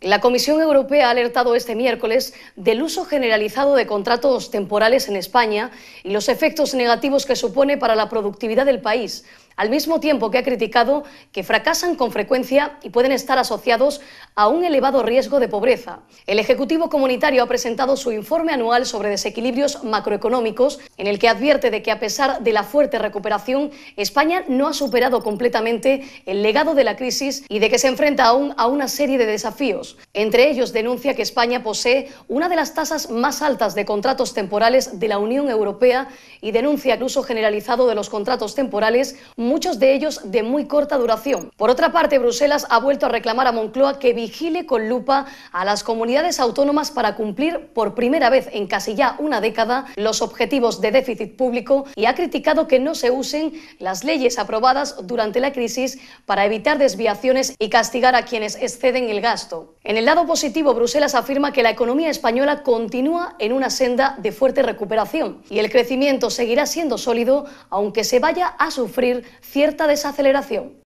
La Comisión Europea ha alertado este miércoles del uso generalizado de contratos temporales en España y los efectos negativos que supone para la productividad del país, al mismo tiempo que ha criticado que fracasan con frecuencia y pueden estar asociados a un elevado riesgo de pobreza. El Ejecutivo Comunitario ha presentado su informe anual sobre desequilibrios macroeconómicos, en el que advierte de que a pesar de la fuerte recuperación, España no ha superado completamente el legado de la crisis y de que se enfrenta aún a una serie de desafíos. Entre ellos denuncia que España posee una de las tasas más altas de contratos temporales de la Unión Europea y denuncia el uso generalizado de los contratos temporales muchos de ellos de muy corta duración. Por otra parte, Bruselas ha vuelto a reclamar a Moncloa que vigile con lupa a las comunidades autónomas para cumplir por primera vez en casi ya una década los objetivos de déficit público y ha criticado que no se usen las leyes aprobadas durante la crisis para evitar desviaciones y castigar a quienes exceden el gasto. En el lado positivo, Bruselas afirma que la economía española continúa en una senda de fuerte recuperación y el crecimiento seguirá siendo sólido aunque se vaya a sufrir cierta desaceleración.